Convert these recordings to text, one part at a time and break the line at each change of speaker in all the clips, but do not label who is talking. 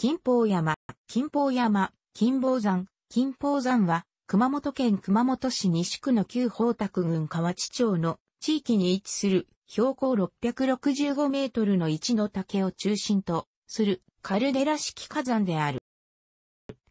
金峰山、金峰山、金峰山、金峰山は、熊本県熊本市西区の旧宝沢郡河内町の地域に位置する標高665メートルの一の竹を中心とするカルデラ式火山である。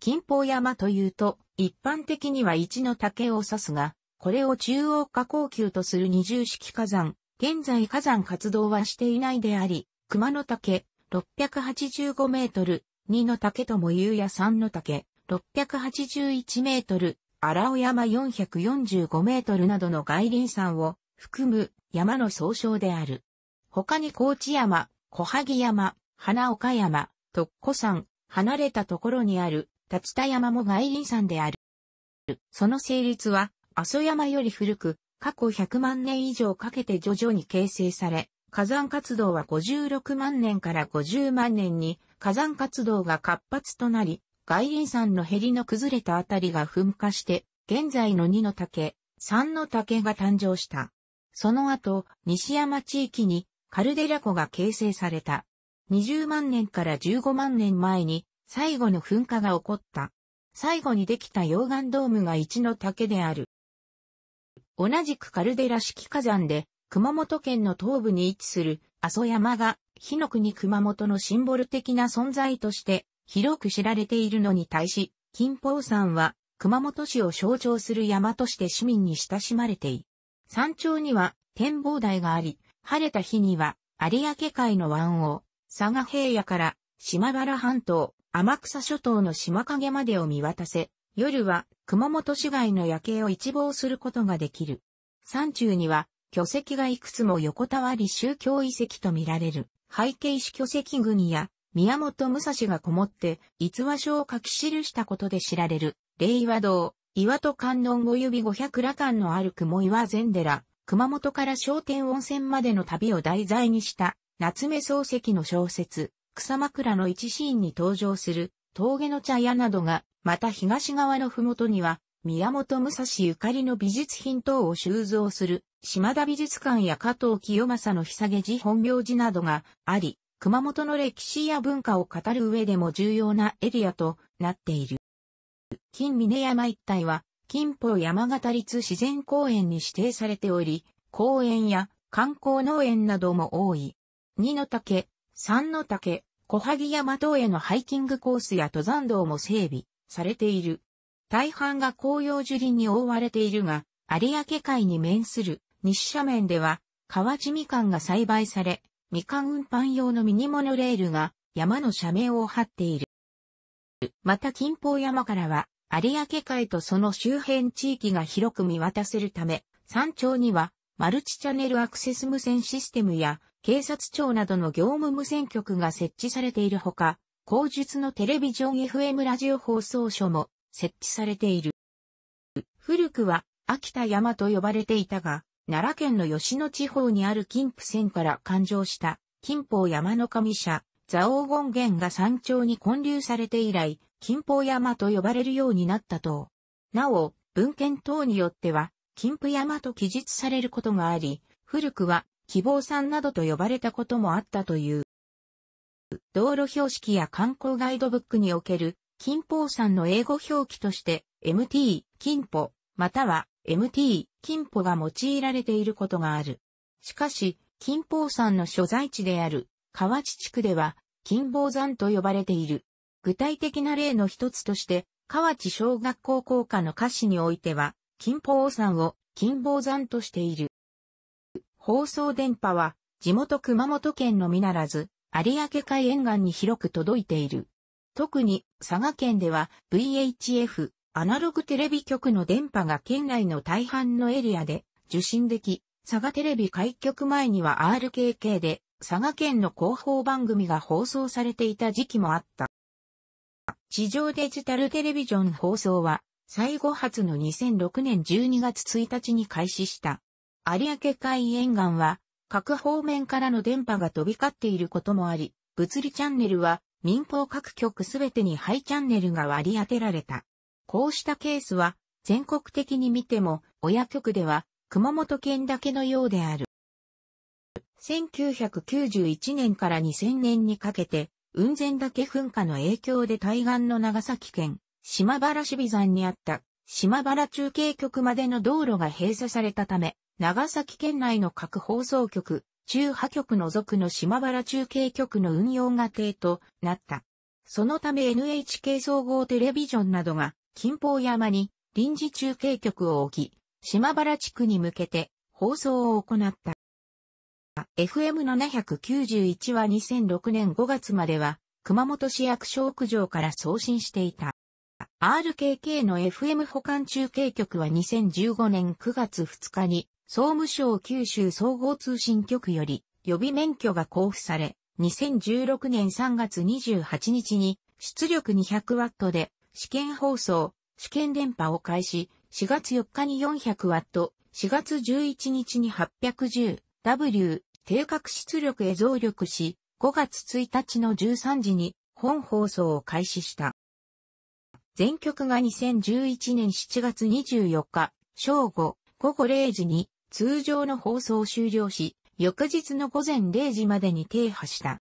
金峰山というと、一般的には一の竹を指すが、これを中央下降級とする二重式火山、現在火山活動はしていないであり、熊の竹685メートル、二の竹と言うや三の竹、681メートル、荒尾山445メートルなどの外輪山を含む山の総称である。他に高知山、小萩山、花岡山、特古山、離れたところにある立田山も外輪山である。その成立は、阿蘇山より古く、過去100万年以上かけて徐々に形成され、火山活動は56万年から50万年に火山活動が活発となり、外輪山のヘリの崩れたあたりが噴火して、現在の2の竹、3の竹が誕生した。その後、西山地域にカルデラ湖が形成された。20万年から15万年前に最後の噴火が起こった。最後にできた溶岩ドームが1の竹である。同じくカルデラ式火山で、熊本県の東部に位置する阿蘇山が火の国熊本のシンボル的な存在として広く知られているのに対し、金峰山は熊本市を象徴する山として市民に親しまれている。山頂には展望台があり、晴れた日には有明海の湾を佐賀平野から島原半島、天草諸島の島影までを見渡せ、夜は熊本市街の夜景を一望することができる。山中には巨石がいくつも横たわり宗教遺跡と見られる。背景史巨石群や宮本武蔵がこもって逸話書を書き記したことで知られる、令和堂、岩戸観音及び五百羅漢のある雲岩禅寺、熊本から昇天温泉までの旅を題材にした、夏目漱石の小説、草枕の一シーンに登場する、峠の茶屋などが、また東側の麓には、宮本武蔵ゆかりの美術品等を収蔵する島田美術館や加藤清正の久下寺本名寺などがあり、熊本の歴史や文化を語る上でも重要なエリアとなっている。金峰山一帯は、金峰山形立自然公園に指定されており、公園や観光農園なども多い。二の竹、三の竹、小萩山等へのハイキングコースや登山道も整備されている。大半が紅葉樹林に覆われているが、有明海に面する西斜面では、河地みかんが栽培され、みかん運搬用のミニモノレールが山の斜面を張っている。また近方山からは、有明海とその周辺地域が広く見渡せるため、山頂にはマルチチャネルアクセス無線システムや警察庁などの業務無線局が設置されているほか、後述のテレビジョン FM ラジオ放送所も設置されている。古くは秋田山と呼ばれていたが、奈良県の吉野地方にある金峰山から誕生した金峰山の神社、蔵王権現が山頂に建立されて以来、金峰山と呼ばれるようになったと。なお、文献等によっては、金峰山と記述されることがあり、古くは、希望山などと呼ばれたこともあったという。道路標識や観光ガイドブックにおける、金峰山の英語表記として、MT、金峰、または MT、金峰が用いられていることがある。しかし、金峰山の所在地である河内地区では金峰山と呼ばれている。具体的な例の一つとして、河内小学校校歌の歌詞においては、金峰山を金峰山としている。放送電波は、地元熊本県のみならず、有明海沿岸に広く届いている。特に佐賀県では VHF アナログテレビ局の電波が県内の大半のエリアで受信でき、佐賀テレビ開局前には RKK で佐賀県の広報番組が放送されていた時期もあった。地上デジタルテレビジョン放送は最後発の2006年12月1日に開始した。有明海沿岸は各方面からの電波が飛び交っていることもあり、物理チャンネルは民放各局すべてにハイチャンネルが割り当てられた。こうしたケースは全国的に見ても親局では熊本県だけのようである。1991年から2000年にかけて雲仙岳噴火の影響で対岸の長崎県島原市備山にあった島原中継局までの道路が閉鎖されたため、長崎県内の各放送局、中波局除くの島原中継局の運用が停となった。そのため NHK 総合テレビジョンなどが近方山に臨時中継局を置き、島原地区に向けて放送を行った。FM791 は2006年5月までは熊本市役所屋上から送信していた。RKK の FM 保管中継局は2015年9月2日に総務省九州総合通信局より予備免許が交付され、2016年3月28日に出力2 0 0トで試験放送、試験電波を開始、4月4日に 400W、4月11日に 810W、定格出力へ増力し、5月1日の13時に本放送を開始した。全局が2011年7月24日、正午、午後0時に通常の放送を終了し、翌日の午前0時までに停波した。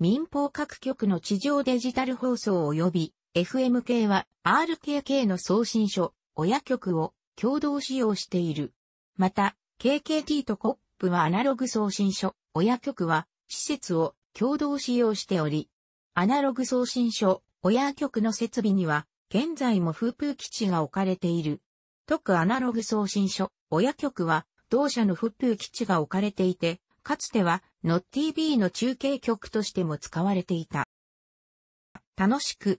民放各局の地上デジタル放送及び FM k は RKK の送信所、親局を共同使用している。また、KKT と COP はアナログ送信所、親局は施設を共同使用しており、アナログ送信所、親局の設備には、現在もフープ基地が置かれている。特アナログ送信所、親局は、同社のフープ基地が置かれていて、かつては、ノッ TV の中継局としても使われていた。楽しく、